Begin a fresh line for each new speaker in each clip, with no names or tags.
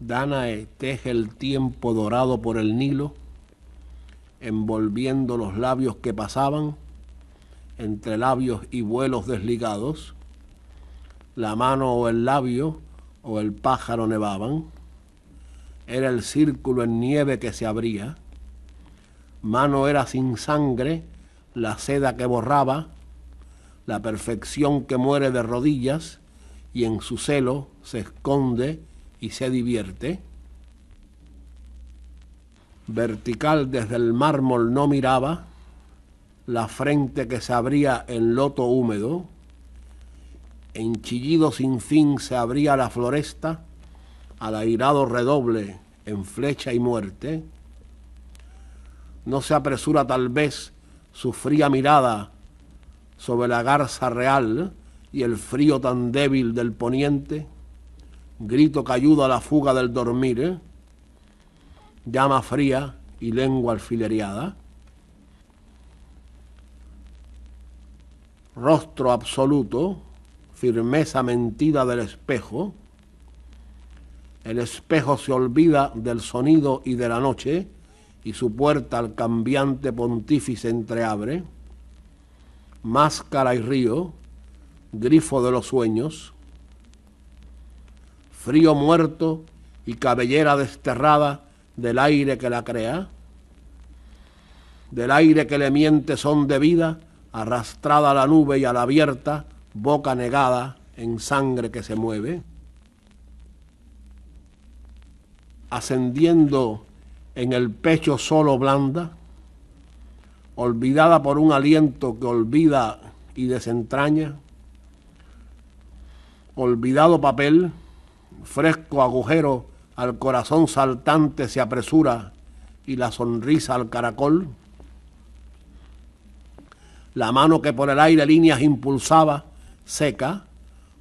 Danae teje el tiempo dorado por el Nilo, envolviendo los labios que pasaban entre labios y vuelos desligados. La mano o el labio o el pájaro nevaban. Era el círculo en nieve que se abría. Mano era sin sangre, la seda que borraba, la perfección que muere de rodillas y en su celo se esconde y se divierte. Vertical desde el mármol no miraba, la frente que se abría en loto húmedo, en chillido sin fin se abría la floresta, al airado redoble en flecha y muerte. No se apresura tal vez su fría mirada sobre la garza real y el frío tan débil del poniente grito que ayuda a la fuga del dormir, ¿eh? llama fría y lengua alfileriada, rostro absoluto, firmeza mentida del espejo, el espejo se olvida del sonido y de la noche, y su puerta al cambiante pontífice entreabre, máscara y río, grifo de los sueños, frío muerto y cabellera desterrada del aire que la crea, del aire que le miente son de vida, arrastrada a la nube y a la abierta, boca negada en sangre que se mueve, ascendiendo en el pecho solo blanda, olvidada por un aliento que olvida y desentraña, olvidado papel, fresco agujero al corazón saltante se apresura y la sonrisa al caracol. La mano que por el aire líneas impulsaba, seca,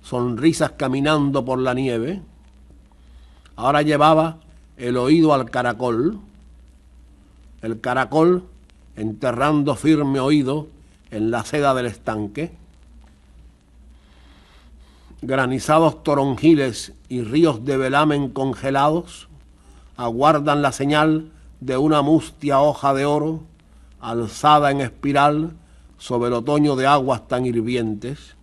sonrisas caminando por la nieve. Ahora llevaba el oído al caracol, el caracol enterrando firme oído en la seda del estanque granizados toronjiles y ríos de velamen congelados aguardan la señal de una mustia hoja de oro alzada en espiral sobre el otoño de aguas tan hirvientes.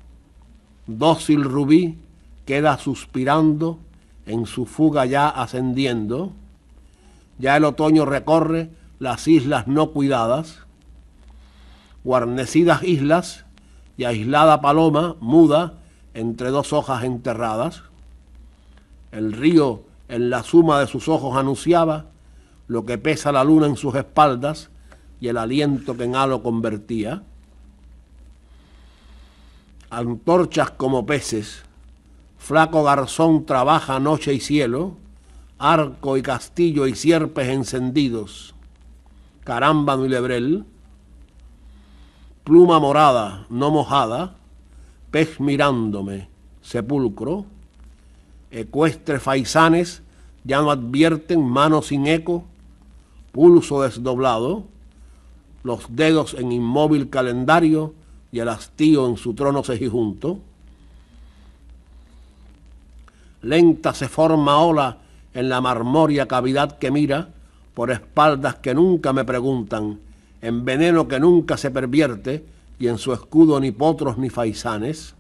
Dócil rubí queda suspirando en su fuga ya ascendiendo. Ya el otoño recorre las islas no cuidadas. Guarnecidas islas y aislada paloma muda entre dos hojas enterradas. El río en la suma de sus ojos anunciaba lo que pesa la luna en sus espaldas y el aliento que en halo convertía. Antorchas como peces, flaco garzón trabaja noche y cielo, arco y castillo y sierpes encendidos, carámbano y lebrel, pluma morada, no mojada, pez mirándome, sepulcro, ecuestres faisanes ya no advierten mano sin eco, pulso desdoblado, los dedos en inmóvil calendario y el hastío en su trono sejijunto. Lenta se forma ola en la marmoria cavidad que mira, por espaldas que nunca me preguntan, en veneno que nunca se pervierte, y en su escudo ni potros ni faisanes,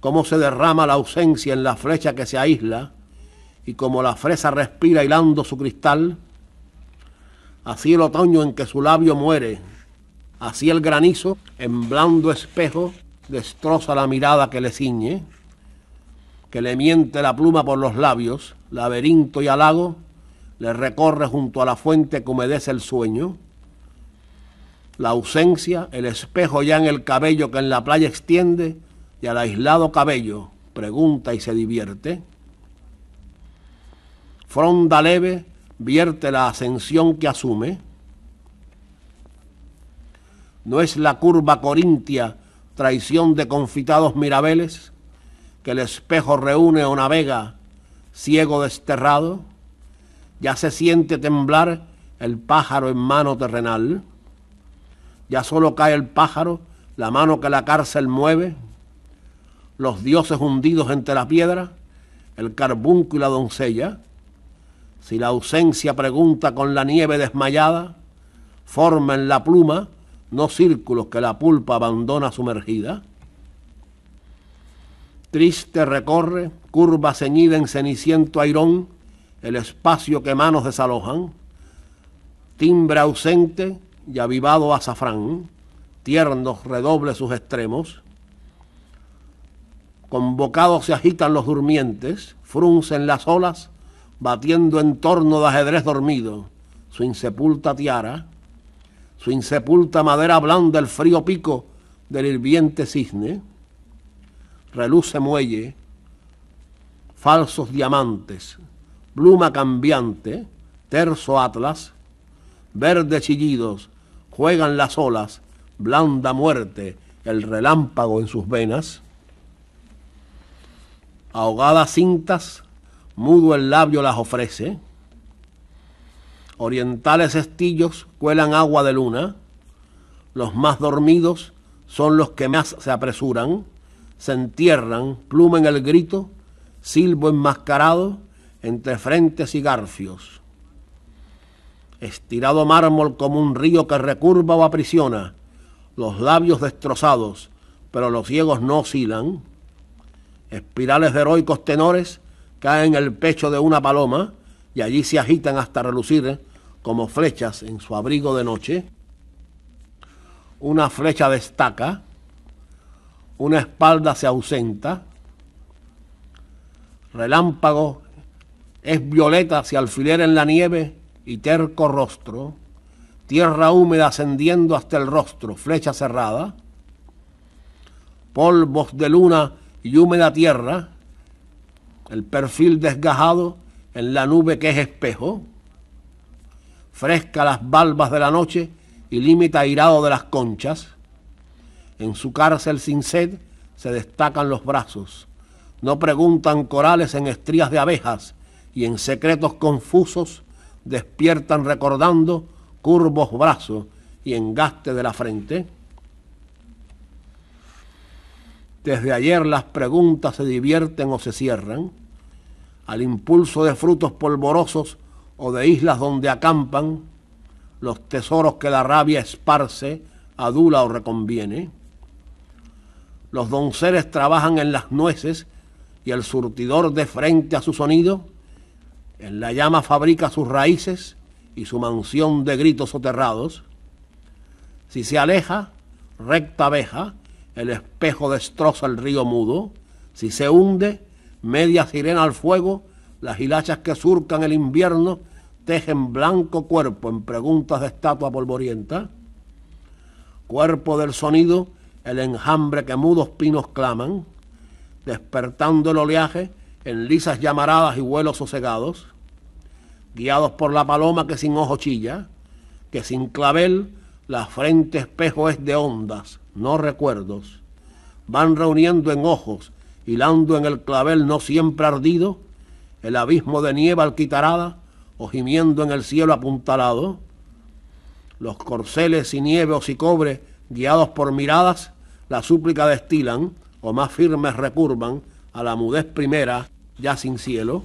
cómo se derrama la ausencia en la flecha que se aísla, y como la fresa respira hilando su cristal, así el otoño en que su labio muere, así el granizo, en blando espejo, destroza la mirada que le ciñe, que le miente la pluma por los labios, laberinto y halago, le recorre junto a la fuente que humedece el sueño, la ausencia, el espejo ya en el cabello que en la playa extiende y al aislado cabello pregunta y se divierte. Fronda leve vierte la ascensión que asume. No es la curva corintia traición de confitados mirabeles que el espejo reúne o navega ciego desterrado. Ya se siente temblar el pájaro en mano terrenal. Ya solo cae el pájaro, la mano que la cárcel mueve, los dioses hundidos entre la piedra, el carbunco y la doncella. Si la ausencia pregunta con la nieve desmayada, forma en la pluma no círculos que la pulpa abandona sumergida. Triste recorre, curva ceñida en ceniciento airón, el espacio que manos desalojan. Timbre ausente, y avivado azafrán, tiernos redoble sus extremos. Convocados se agitan los durmientes, fruncen las olas, batiendo en torno de ajedrez dormido su insepulta tiara, su insepulta madera blanda el frío pico del hirviente cisne, reluce muelle, falsos diamantes, pluma cambiante, terzo atlas, verdes chillidos, juegan las olas, blanda muerte, el relámpago en sus venas. Ahogadas cintas, mudo el labio las ofrece. Orientales estillos cuelan agua de luna. Los más dormidos son los que más se apresuran, se entierran, plumen el grito, silbo enmascarado entre frentes y garfios estirado mármol como un río que recurva o aprisiona, los labios destrozados, pero los ciegos no oscilan. Espirales de heroicos tenores caen en el pecho de una paloma y allí se agitan hasta relucir como flechas en su abrigo de noche. Una flecha destaca, una espalda se ausenta, relámpago es violeta, si alfilera en la nieve y terco rostro, tierra húmeda ascendiendo hasta el rostro, flecha cerrada, polvos de luna y húmeda tierra, el perfil desgajado en la nube que es espejo, fresca las balbas de la noche y límite airado de las conchas, en su cárcel sin sed se destacan los brazos, no preguntan corales en estrías de abejas y en secretos confusos despiertan recordando curvos brazos y engaste de la frente? Desde ayer las preguntas se divierten o se cierran al impulso de frutos polvorosos o de islas donde acampan los tesoros que la rabia esparce, adula o reconviene. Los donceles trabajan en las nueces y el surtidor de frente a su sonido en la llama fabrica sus raíces y su mansión de gritos soterrados. Si se aleja, recta abeja, el espejo destroza el río mudo. Si se hunde, media sirena al fuego, las hilachas que surcan el invierno tejen blanco cuerpo en preguntas de estatua polvorienta. Cuerpo del sonido, el enjambre que mudos pinos claman, despertando el oleaje, en lisas llamaradas y vuelos sosegados, guiados por la paloma que sin ojo chilla, que sin clavel la frente espejo es de ondas, no recuerdos, van reuniendo en ojos, hilando en el clavel no siempre ardido, el abismo de nieve alquitarada o gimiendo en el cielo apuntalado, los corceles y o y cobre, guiados por miradas, la súplica destilan, o más firmes recurvan, a la mudez primera ya sin cielo,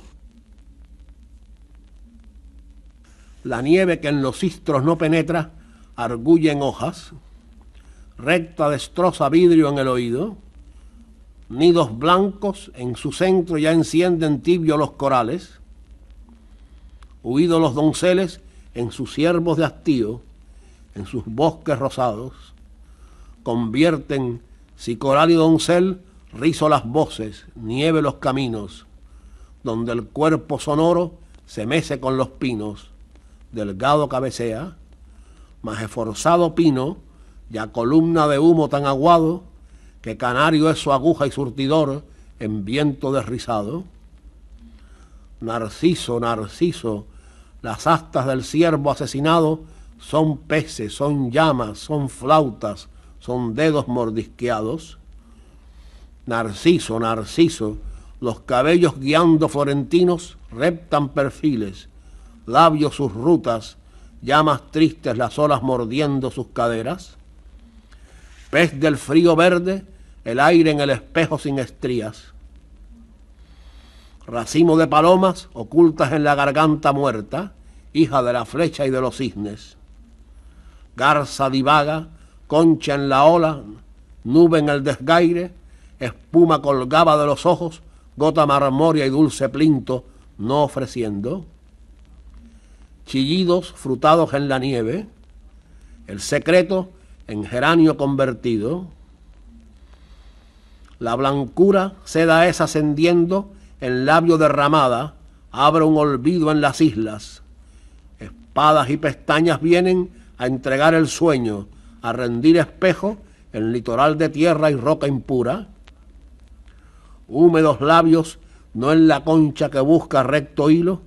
la nieve que en los istros no penetra, arguye en hojas, recta destroza vidrio en el oído, nidos blancos en su centro ya encienden tibio los corales, huidos los donceles en sus ciervos de hastío, en sus bosques rosados, convierten, si coral y doncel, rizo las voces, nieve los caminos, donde el cuerpo sonoro se mece con los pinos, delgado cabecea, más esforzado pino, ya columna de humo tan aguado, que canario es su aguja y surtidor en viento desrizado. Narciso, narciso, las astas del ciervo asesinado son peces, son llamas, son flautas, son dedos mordisqueados. Narciso, narciso, los cabellos guiando florentinos reptan perfiles, labios sus rutas, llamas tristes las olas mordiendo sus caderas. Pez del frío verde, el aire en el espejo sin estrías. Racimo de palomas ocultas en la garganta muerta, hija de la flecha y de los cisnes. Garza divaga, concha en la ola, nube en el desgaire, espuma colgaba de los ojos, gota marmoria y dulce plinto no ofreciendo, chillidos frutados en la nieve, el secreto en geranio convertido, la blancura seda es ascendiendo en labio derramada, abre un olvido en las islas. Espadas y pestañas vienen a entregar el sueño, a rendir espejo en litoral de tierra y roca impura húmedos labios, no en la concha que busca recto hilo,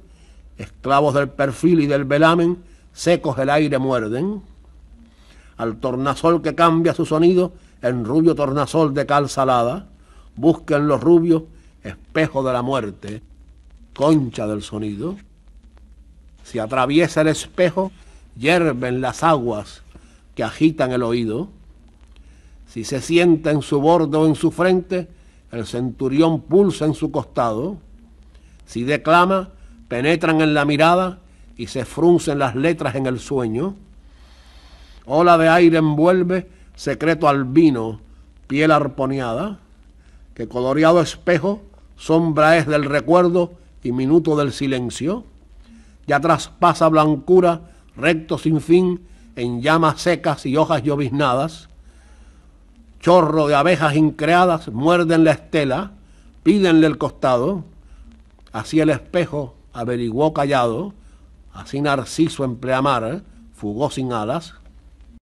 esclavos del perfil y del velamen, secos el aire muerden. Al tornasol que cambia su sonido, en rubio tornasol de cal salada, busquen los rubios, espejo de la muerte, concha del sonido. Si atraviesa el espejo, hierven las aguas que agitan el oído. Si se sienta en su borde o en su frente, el centurión pulsa en su costado, si declama, penetran en la mirada y se fruncen las letras en el sueño. Ola de aire envuelve secreto albino, piel arponeada, que coloreado espejo, sombra es del recuerdo y minuto del silencio. Ya traspasa blancura, recto sin fin, en llamas secas y hojas lloviznadas. Chorro de abejas increadas muerden la estela, pídenle el costado. Así el espejo averiguó callado, así Narciso empleamar fugó sin alas.